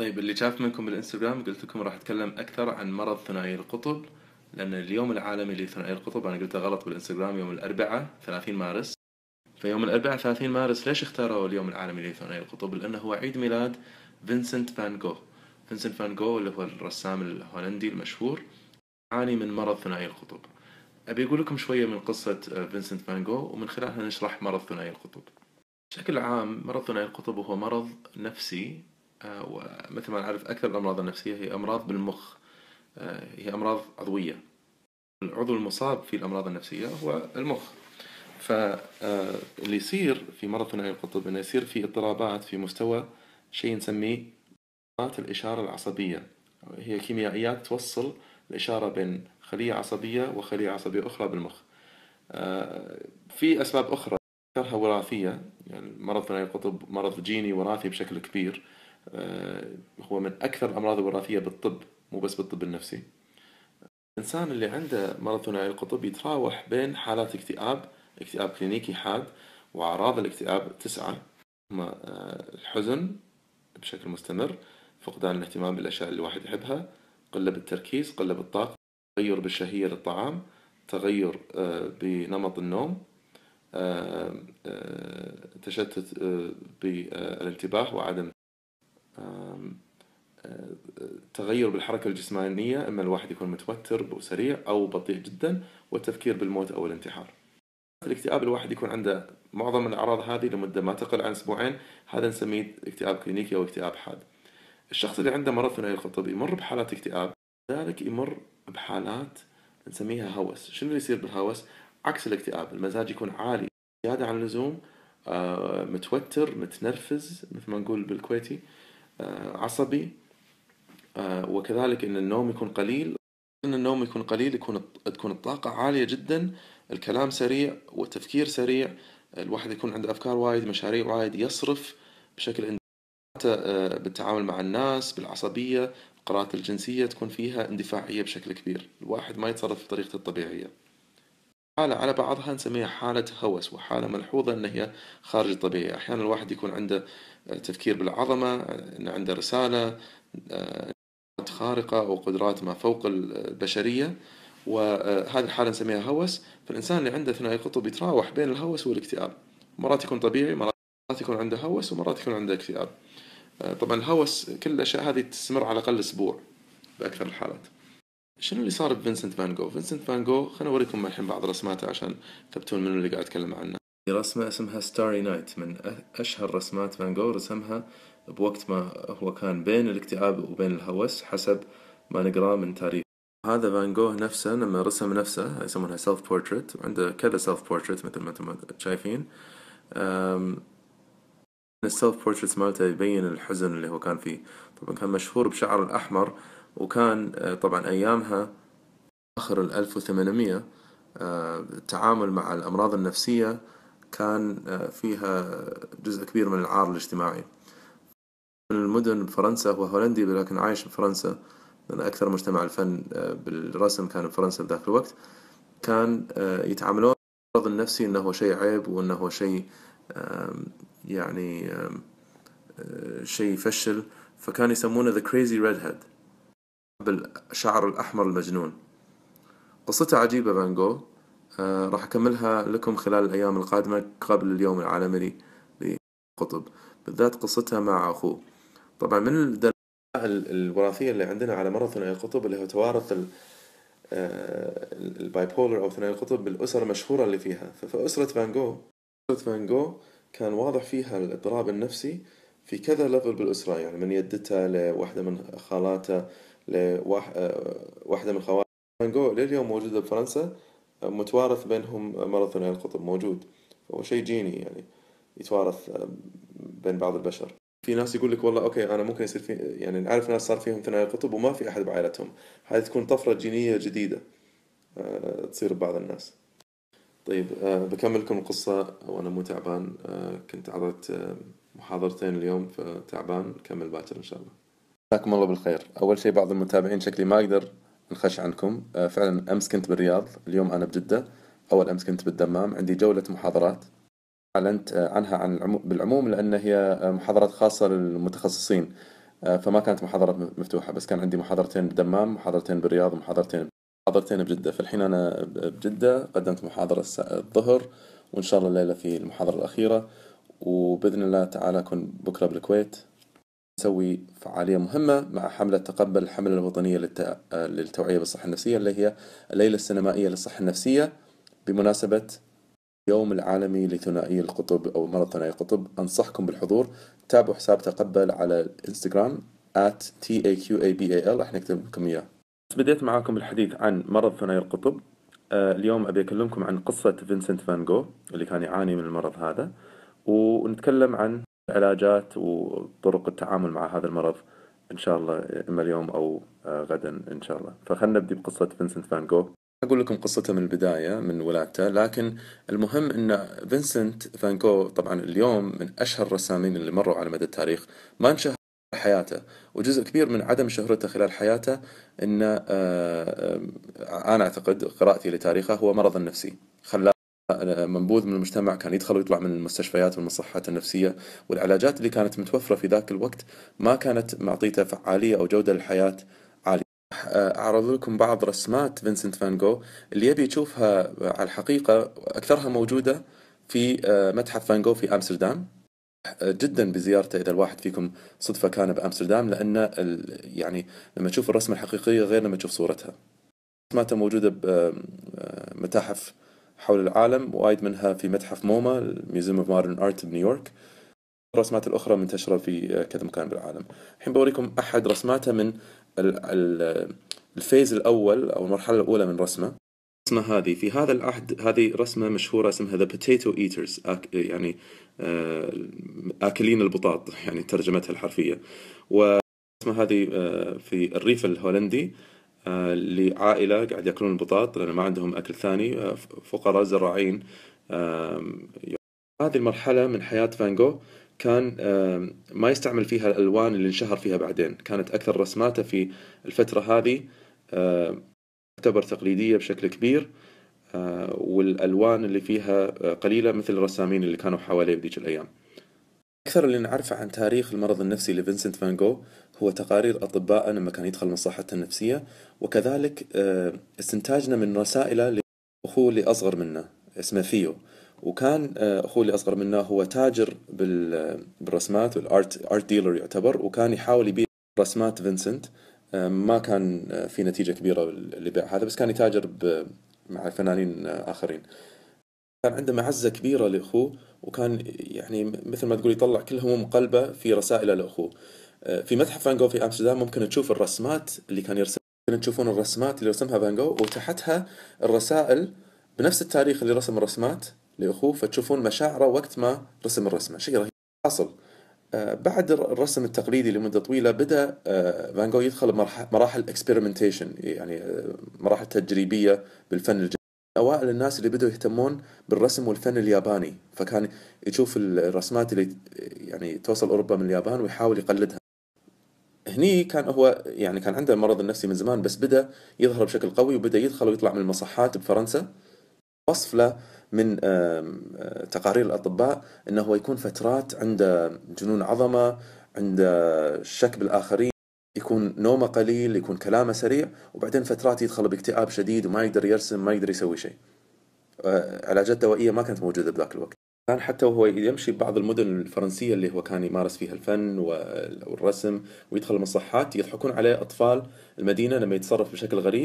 طيب اللي شاف منكم بالانستغرام قلت لكم راح اتكلم اكثر عن مرض ثنائي القطب لان اليوم العالمي لثنائي القطب انا قلته غلط بالانستغرام يوم الاربعاء 30 مارس فيوم الاربعاء 30 مارس ليش اختاروا اليوم العالمي لثنائي القطب لانه هو عيد ميلاد فينسنت فان جو فينسنت فان جو اللي هو الرسام الهولندي المشهور عاني من مرض ثنائي القطب أبي أقول لكم شوية من قصة آه، فينسنت فان جو ومن خلالها نشرح مرض ثنائي القطب بشكل عام مرض ثنائي القطب هو مرض نفسي آه، ومثل ما نعرف أكثر الأمراض النفسية هي أمراض بالمخ آه، هي أمراض عضوية العضو المصاب في الأمراض النفسية هو المخ فاللي آه، يصير في مرض ثنائي القطب انه يصير في اضطرابات في مستوى شيء نسميه الإشارة العصبية هي كيميائيات توصل الإشارة بين خلية عصبية وخلية عصبية أخرى بالمخ في أسباب أخرى أكثرها وراثية يعني مرض ثنائي القطب مرض جيني وراثي بشكل كبير آه، هو من أكثر الأمراض الوراثية بالطب مو بس بالطب النفسي الإنسان اللي عنده مرض ثنائي القطب يتراوح بين حالات اكتئاب اكتئاب كلينيكي حاد وأعراض الاكتئاب تسعة هما آه، الحزن بشكل مستمر فقدان الاهتمام بالأشياء اللي الواحد يحبها قلة بالتركيز قلة بالطاقة تغير بالشهية للطعام تغير آه، بنمط النوم تشتت بالانتباه وعدم آه، تغير بالحركة الجسمانية إما الواحد يكون متوتر وسريع أو بطيء جدا والتفكير بالموت أو الانتحار الاكتئاب الواحد يكون عنده معظم الأعراض هذه لمدة ما تقل عن أسبوعين هذا نسميه اكتئاب كلينيكي أو اكتئاب حاد الشخص اللي عنده مرض ثنائي القطب يمر بحالات اكتئاب ذلك يمر بحالات نسميها هوس شنو اللي يصير بالهوس عكس الاكتئاب المزاج يكون عالي زيادة عن اللزوم آه، متوتر متنرفز مثل ما نقول بالكويتي آه، عصبي آه، وكذلك ان النوم يكون قليل ان النوم يكون قليل يكون تكون الطاقة عالية جدا الكلام سريع والتفكير سريع الواحد يكون عنده افكار وايد مشاريع وايد يصرف بشكل حتى آه، بالتعامل مع الناس بالعصبية القرارات الجنسية تكون فيها اندفاعية بشكل كبير الواحد ما يتصرف بطريقته الطبيعية حالة على بعضها نسميها حالة هوس وحالة ملحوظة أن هي خارج الطبيعة أحيانا الواحد يكون عنده آه، تفكير بالعظمة آه، أن عنده رسالة آه، خارقة أو قدرات ما فوق البشرية وهذه الحالة نسميها هوس فالإنسان اللي عنده ثنائي قطب يتراوح بين الهوس والاكتئاب مرات يكون طبيعي مرات يكون عنده هوس ومرات يكون عنده اكتئاب طبعا الهوس كل الأشياء هذه تستمر على الأقل أسبوع بأكثر الحالات شنو اللي صار بفنسنت فان جو؟ فنسنت فان جو خليني اوريكم الحين بعض رسماته عشان تبتون منو اللي قاعد اتكلم عنه. رسمة اسمها ستاري نايت من أشهر رسمات فان جو رسمها بوقت ما هو كان بين الاكتئاب وبين الهوس حسب ما نقراه من تاريخ هذا فان جوه نفسه لما رسم نفسه يسمونها سيلف بورتريت وعنده كذا سيلف بورتريت مثل ما انتم شايفين السيلف بورتريت مالته يبين الحزن اللي هو كان فيه طبعا كان مشهور بشعر الأحمر وكان آه، طبعا أيامها آخر الألف وثمانمية آه، التعامل مع الأمراض النفسية كان آه، فيها جزء كبير من العار الاجتماعي من المدن بفرنسا هو هولندي لكن عايش بفرنسا لأن أكثر مجتمع الفن بالرسم كان بفرنسا بذاك الوقت كان يتعاملون المرض النفسي أنه شيء عيب وأنه شيء يعني شيء يفشل فكان يسمونه the crazy redhead بالشعر الأحمر المجنون قصته عجيبة فان جو آه، راح أكملها لكم خلال الأيام القادمة قبل اليوم العالمي للقطب بالذات قصتها مع أخوه طبعا من الدلائل الوراثية اللي عندنا على مرض ثنائي القطب اللي هو توارث آه، البايبولر أو ثنائي القطب بالأسر المشهورة اللي فيها فأسرة فان جو أسرة فان جو كان واضح فيها الاضطراب النفسي في كذا ليفل بالأسرة يعني من يدتها لوحدة من خالاته لواحدة آه، من فان جو لليوم موجودة بفرنسا آه، متوارث بينهم مرض ثنائي القطب موجود هو شيء جيني يعني يتوارث آه، بين بعض البشر في ناس يقول لك والله اوكي انا ممكن يصير في يعني نعرف ناس صار فيهم ثنائي القطب وما في احد بعائلتهم هذه تكون طفره جينيه جديده تصير ببعض الناس طيب بكمل لكم القصة وأنا مو تعبان كنت عرضت محاضرتين اليوم فتعبان كمل باكر إن شاء الله مساكم الله بالخير أول شيء بعض المتابعين شكلي ما أقدر نخش عنكم آه، فعلا أمس كنت بالرياض اليوم أنا بجدة أول أمس كنت بالدمام عندي جولة محاضرات أعلنت آه، عنها عن بالعموم لأن هي آه، محاضرات خاصة للمتخصصين فما كانت محاضرات مفتوحة بس كان عندي محاضرتين بالدمام محاضرتين بالرياض ومحاضرتين محاضرتين بجدة فالحين أنا بجدة قدمت محاضرة الظهر وإن شاء الله الليلة في المحاضرة الأخيرة وبإذن الله تعالى أكون بكرة بالكويت نسوي فعالية مهمة مع حملة تقبل الحملة الوطنية للتوعية بالصحة النفسية اللي هي الليلة السينمائية للصحة النفسية بمناسبة اليوم العالمي لثنائي القطب أو مرض ثنائي القطب أنصحكم بالحضور تابعوا حساب تقبل على الانستغرام at taqabal راح نكتب لكم إياه بديت معاكم الحديث عن مرض ثنائي القطب آه، اليوم أبي أكلمكم عن قصة فينسنت فان جو اللي كان يعاني من المرض هذا ونتكلم عن علاجات وطرق التعامل مع هذا المرض إن شاء الله إما اليوم أو غدا إن شاء الله فخلنا نبدي بقصة فينسنت فان جوغ أقول لكم قصته من البداية من ولادته لكن المهم أن فينسنت فان جوغ طبعا اليوم من أشهر الرسامين اللي مروا على مدى التاريخ ما انشهر حياته وجزء كبير من عدم شهرته خلال حياته أنه أنا أعتقد قراءتي لتاريخه هو مرض النفسي خلاه منبوذ من المجتمع كان يدخل ويطلع من المستشفيات والمصحات النفسية والعلاجات اللي كانت متوفرة في ذاك الوقت ما كانت معطيته فعالية أو جودة للحياة عالية أعرض لكم بعض رسمات فينسنت فان جو اللي يبي يشوفها على الحقيقة أكثرها موجودة في آه، متحف فان جو في أمستردام جدا بزيارته اذا الواحد فيكم صدفه كان بامستردام لان يعني لما تشوف الرسمه الحقيقيه غير لما تشوف صورتها. رسماته موجوده بمتاحف آه، آه، حول العالم وايد منها في متحف موما الميوزيوم اوف مودرن ارت بنيويورك الرسمات الأخرى منتشرة في كذا مكان بالعالم الحين بوريكم أحد رسماته من الفيز الأول أو المرحلة الأولى من رسمه الرسمة هذه في هذا العهد هذه رسمة مشهورة اسمها ذا بوتيتو ايترز يعني آه، آكلين البطاط يعني ترجمتها الحرفية والرسمة هذه آه، في الريف الهولندي آه، لعائلة قاعد يأكلون البطاط لأن ما عندهم أكل ثاني آه، فقراء زراعين هذه المرحلة من حياة فان جو كان ما يستعمل فيها الألوان اللي انشهر فيها بعدين كانت أكثر رسماته في الفترة هذه تعتبر تقليدية بشكل كبير آه، والألوان اللي فيها قليلة مثل الرسامين اللي كانوا حواليه بذيك الأيام أكثر اللي نعرفه عن تاريخ المرض النفسي لفنسنت فان جو هو تقارير أطباء لما كان يدخل من النفسية وكذلك آه، استنتاجنا من رسائله لأخوه اللي أصغر منه اسمه ثيو وكان آه، أخوه اللي أصغر منه هو تاجر آه، بالرسمات والارت ارت ديلر يعتبر وكان يحاول يبيع رسمات فينسنت ما كان في نتيجة كبيرة لبيع هذا بس كان يتاجر مع فنانين آخرين كان عنده معزة كبيرة لأخوه وكان يعني مثل ما تقول يطلع كل هموم قلبه في رسائله لاخوه آه، في متحف فان جو في امستردام ممكن تشوف الرسمات اللي كان يرسمها ممكن تشوفون الرسمات اللي رسمها فان جو وتحتها الرسائل بنفس التاريخ اللي رسم الرسمات لاخوه فتشوفون مشاعره وقت ما رسم الرسمه شيء رهيب حاصل آه، بعد الرسم التقليدي لمده طويله بدا آه، فان جو يدخل مراحل اكسبيرمنتيشن يعني مراحل تجريبيه بالفن الجديد اوائل الناس اللي بدوا يهتمون بالرسم والفن الياباني فكان يشوف الرسمات اللي يعني توصل اوروبا من اليابان ويحاول يقلدها هني كان هو يعني كان عنده المرض النفسي من زمان بس بدا يظهر بشكل قوي وبدا يدخل ويطلع من المصحات بفرنسا وصف له من آه، تقارير الاطباء انه هو يكون فترات عنده جنون عظمه عنده شك بالاخرين يكون نومه قليل يكون كلامه سريع وبعدين فترات يدخل باكتئاب شديد وما يقدر يرسم ما يقدر يسوي شيء آه، علاجات دوائية ما كانت موجودة بذاك الوقت كان حتى وهو يمشي ببعض المدن الفرنسية اللي هو كان يمارس فيها الفن والرسم ويدخل المصحات يضحكون عليه أطفال المدينة لما يتصرف بشكل غريب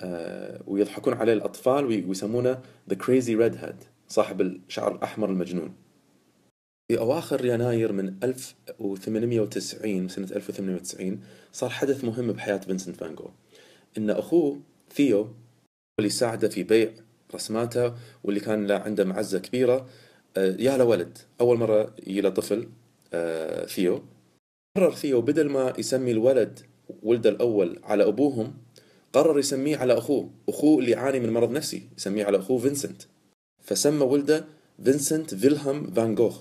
آه، ويضحكون عليه الأطفال ويسمونه The Crazy redhead صاحب الشعر الأحمر المجنون في أواخر يناير من 1890 سنة 1890 صار حدث مهم بحياة فينسنت فان جوغ أن أخوه ثيو اللي ساعده في بيع رسماته واللي كان له عنده معزة كبيرة آه، يا له ولد أول مرة يلا طفل آه، ثيو قرر ثيو بدل ما يسمي الولد ولده الأول على أبوهم قرر يسميه على أخوه أخوه اللي يعاني من مرض نفسي يسميه على أخوه فينسنت فسمى ولده فينسنت فيلهام فان جوخ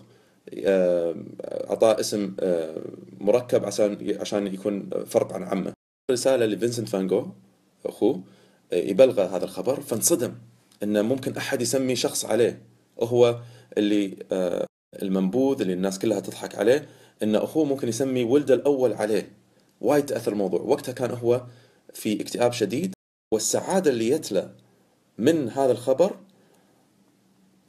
آه، اعطاه اسم آه، مركب عشان عشان يكون فرق عن عمه رساله لفينسنت فان جو اخوه آه، يبلغه هذا الخبر فانصدم انه ممكن احد يسمي شخص عليه وهو اللي المنبوذ اللي الناس كلها تضحك عليه ان اخوه ممكن يسمي ولده الاول عليه وايد تاثر الموضوع وقتها كان هو في اكتئاب شديد والسعاده اللي يتلى من هذا الخبر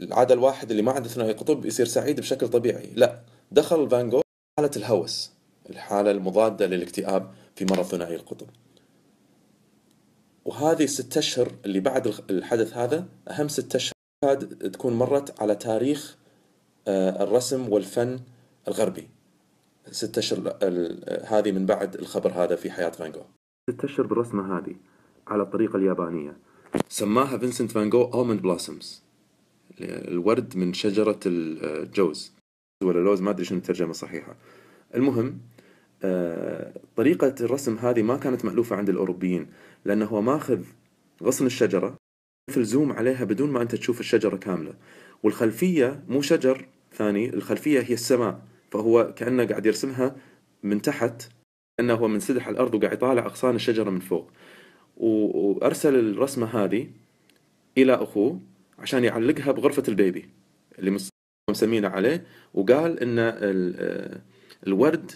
العاده الواحد اللي ما عنده ثنائي قطب يصير سعيد بشكل طبيعي لا دخل فان جوغ حاله الهوس الحاله المضاده للاكتئاب في مرض ثنائي القطب وهذه الست اشهر اللي بعد الحدث هذا اهم ست اشهر تكون مرت على تاريخ آه، الرسم والفن الغربي ست اشهر هذه من بعد الخبر هذا في حياه فان جوغ ست اشهر بالرسمه هذه على الطريقه اليابانيه سماها فينسنت فان جوغ اومند بلاسمز الورد من شجرة الجوز ولا لوز ما أدري شنو الترجمة الصحيحة المهم آه، طريقة الرسم هذه ما كانت مألوفة عند الأوروبيين لأنه هو ماخذ غصن الشجرة مثل زوم عليها بدون ما أنت تشوف الشجرة كاملة والخلفية مو شجر ثاني الخلفية هي السماء فهو كأنه قاعد يرسمها من تحت كأنه هو منسدح على الأرض وقاعد يطالع أغصان الشجرة من فوق وأرسل الرسمة هذه إلى أخوه عشان يعلقها بغرفة البيبي اللي مسمينه عليه وقال ان آه، الورد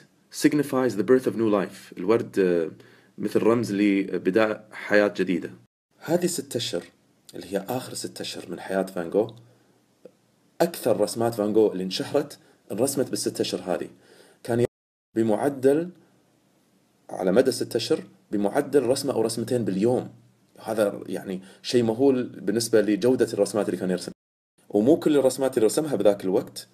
signifies the birth of new life الورد آه، مثل رمز لبداء حياة جديدة هذه ستة أشهر اللي هي آخر ستة أشهر من حياة فان جو أكثر رسمات فان جو اللي انشهرت انرسمت بالستة أشهر هذه كان بمعدل على مدى ستة أشهر بمعدل رسمة أو رسمتين باليوم هذا يعني شيء مهول بالنسبه لجوده الرسمات اللي كان يرسمها ومو كل الرسمات اللي رسمها بذاك الوقت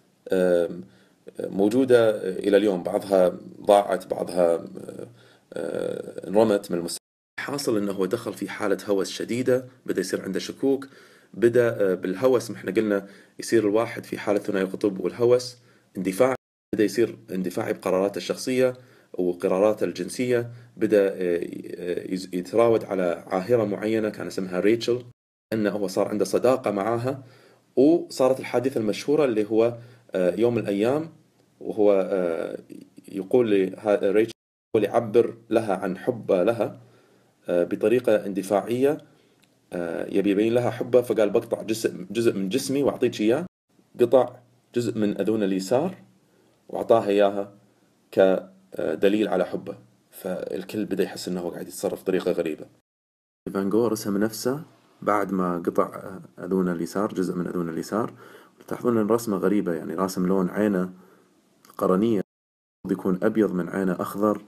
موجوده الى اليوم بعضها ضاعت بعضها آه، آه، انرمت من المستوى حاصل انه هو دخل في حاله هوس شديده بدا يصير عنده شكوك بدا آه، بالهوس احنا قلنا يصير الواحد في حاله ثنائي القطب والهوس اندفاع بدا يصير اندفاعي بقراراته الشخصيه وقرارات الجنسية بدأ آه، آه، يتراود على عاهرة معينة كان اسمها ريتشل أنه هو صار عنده صداقة معاها وصارت الحادثة المشهورة اللي هو آه، يوم من الأيام وهو يقول ريتشل يعبر لها عن حبه لها بطريقة اندفاعية يبي يبين لها حبه فقال بقطع جزء, جزء من جسمي وأعطيك إياه قطع جزء من أذون اليسار وأعطاها إياها ك دليل على حبه فالكل بدا يحس انه هو قاعد يتصرف بطريقه غريبه فان جو رسم نفسه بعد ما قطع اذونه اليسار جزء من اذونه اليسار تلاحظون ان الرسمه غريبه يعني راسم لون عينه قرنيه يكون ابيض من عينه اخضر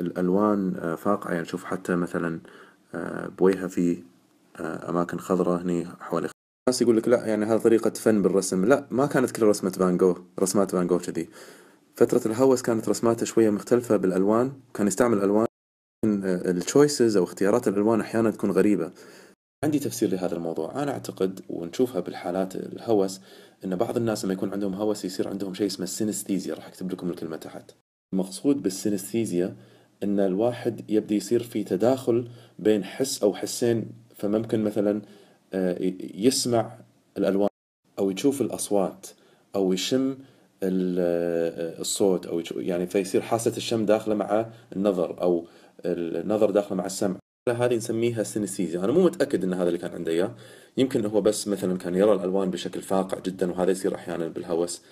الالوان آه، فاقعه يعني نشوف حتى مثلا آه، بويها في آه، اماكن خضراء هني حوالي الناس يقول لك لا يعني هذه طريقة فن بالرسم لا ما كانت كل رسمة فان جو رسمات فان جو كذي فترة الهوس كانت رسماته شوية مختلفة بالألوان كان يستعمل ألوان آه، التشويسز أو اختيارات الألوان أحيانا تكون غريبة عندي تفسير لهذا الموضوع أنا أعتقد ونشوفها بالحالات الهوس أن بعض الناس لما يكون عندهم هوس يصير عندهم شيء اسمه السينستيزيا راح أكتب لكم الكلمة تحت المقصود بالسينستيزيا أن الواحد يبدأ يصير في تداخل بين حس أو حسين فممكن مثلا آه، يسمع الألوان أو يشوف الأصوات أو يشم الصوت او يعني فيصير حاسه الشم داخله مع النظر او النظر داخله مع السمع هذه نسميها سينستيزيا انا مو متاكد ان هذا اللي كان عنده اياه يمكن هو بس مثلا كان يرى الالوان بشكل فاقع جدا وهذا يصير احيانا بالهوس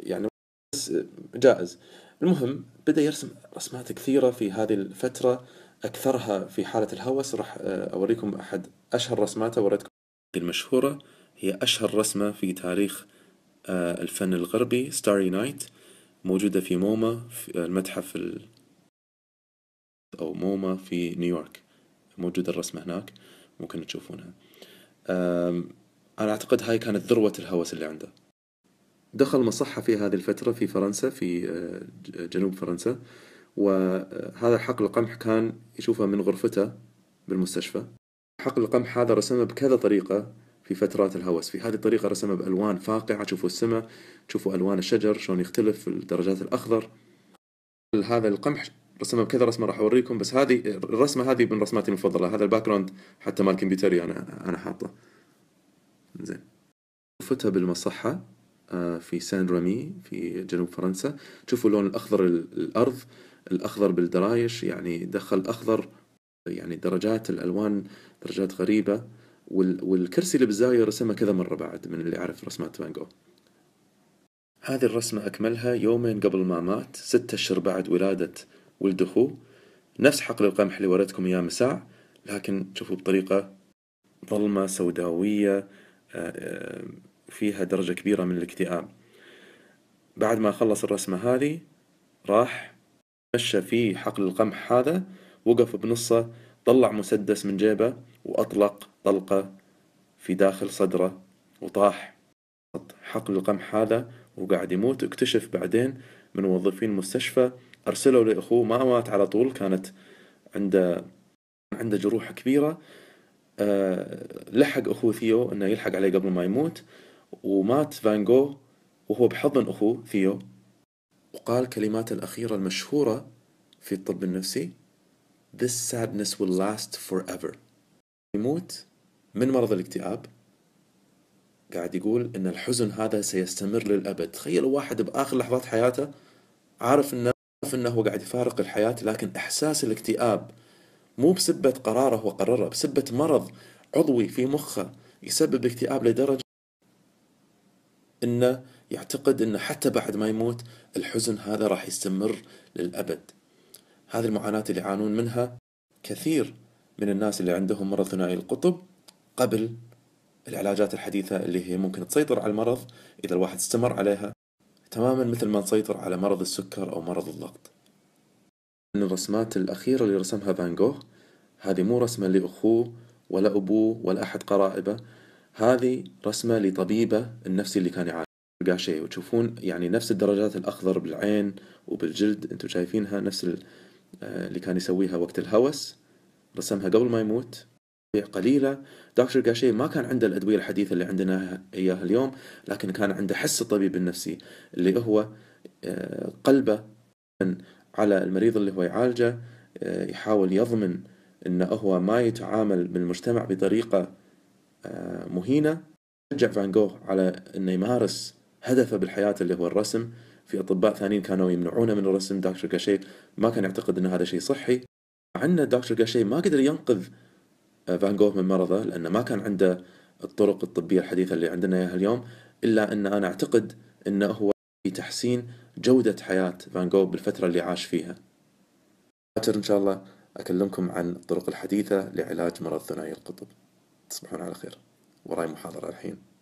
يعني بس جائز المهم بدا يرسم رسمات كثيره في هذه الفتره اكثرها في حاله الهوس راح اوريكم احد اشهر رسماته وريتكم المشهوره هي اشهر رسمه في تاريخ آه، الفن الغربي ستاري نايت موجودة في موما في المتحف ال... أو موما في نيويورك موجودة الرسمة هناك ممكن تشوفونها أنا أعتقد هاي كانت ذروة الهوس اللي عنده دخل مصحة في هذه الفترة في فرنسا في آه، جنوب فرنسا وهذا حقل القمح كان يشوفه من غرفته بالمستشفى حقل القمح هذا رسمه بكذا طريقة في فترات الهوس في هذه الطريقة رسمها بألوان فاقعة تشوفوا السماء تشوفوا ألوان الشجر شلون يختلف في الدرجات الأخضر هذا القمح رسمه بكذا رسمة راح أوريكم بس هذه الرسمة هذه من رسماتي المفضلة هذا الباك جراوند حتى مال كمبيوتري أنا أنا حاطه زين شفتها بالمصحة آه، في سان رامي في جنوب فرنسا تشوفوا اللون الأخضر الأرض الأخضر بالدرايش يعني دخل أخضر يعني درجات الألوان درجات غريبة والكرسي اللي بالزاوية رسمه كذا مرة بعد من اللي يعرف رسمات فان جو هذه الرسمة أكملها يومين قبل ما مات ستة أشهر بعد ولادة ولد أخوه نفس حقل القمح اللي وريتكم إياه مساع لكن شوفوا بطريقة ظلمة سوداوية آه، آه، فيها درجة كبيرة من الاكتئاب بعد ما خلص الرسمة هذه راح مشى في حقل القمح هذا وقف بنصه طلع مسدس من جيبه وأطلق طلقة في داخل صدره وطاح حقل القمح هذا وقاعد يموت اكتشف بعدين من موظفين المستشفى أرسلوا لأخوه ما مات على طول كانت عنده عنده جروح كبيرة أه لحق أخوه ثيو أنه يلحق عليه قبل ما يموت ومات فان جو وهو بحضن أخوه ثيو وقال كلماته الأخيرة المشهورة في الطب النفسي This sadness will last forever يموت من مرض الاكتئاب قاعد يقول ان الحزن هذا سيستمر للابد تخيل واحد باخر لحظات حياته عارف انه عارف انه هو قاعد يفارق الحياه لكن احساس الاكتئاب مو بسبه قراره هو قرره بسبه مرض عضوي في مخه يسبب اكتئاب لدرجه انه يعتقد انه حتى بعد ما يموت الحزن هذا راح يستمر للابد هذه المعاناه اللي يعانون منها كثير من الناس اللي عندهم مرض ثنائي القطب قبل العلاجات الحديثة اللي هي ممكن تسيطر على المرض إذا الواحد استمر عليها تماما مثل ما نسيطر على مرض السكر أو مرض الضغط من الرسمات الأخيرة اللي رسمها فان جوخ هذه مو رسمة لأخوه ولا أبوه ولا أحد قرائبه هذه رسمة لطبيبه النفسي اللي كان يعالج وتشوفون يعني نفس الدرجات الأخضر بالعين وبالجلد أنتم شايفينها نفس آه، اللي كان يسويها وقت الهوس رسمها قبل ما يموت قليلة دكتور جاشي ما كان عنده الأدوية الحديثة اللي عندنا إياها اليوم لكن كان عنده حس الطبيب النفسي اللي هو آه، قلبه على المريض اللي هو يعالجه آه، يحاول يضمن أنه هو ما يتعامل بالمجتمع بطريقة آه، مهينة شجع فان جوخ على أنه يمارس هدفه بالحياة اللي هو الرسم في أطباء ثانيين كانوا يمنعونه من الرسم دكتور جاشي ما كان يعتقد أن هذا شيء صحي عندنا دكتور جاشي ما قدر ينقذ آه، فان جوخ من مرضه لأنه ما كان عنده الطرق الطبية الحديثة اللي عندنا إياها اليوم إلا أن أنا أعتقد أنه هو في تحسين جودة حياة فان جوخ بالفترة اللي عاش فيها إن شاء الله أكلمكم عن الطرق الحديثة لعلاج مرض ثنائي القطب تصبحون على خير وراي محاضرة الحين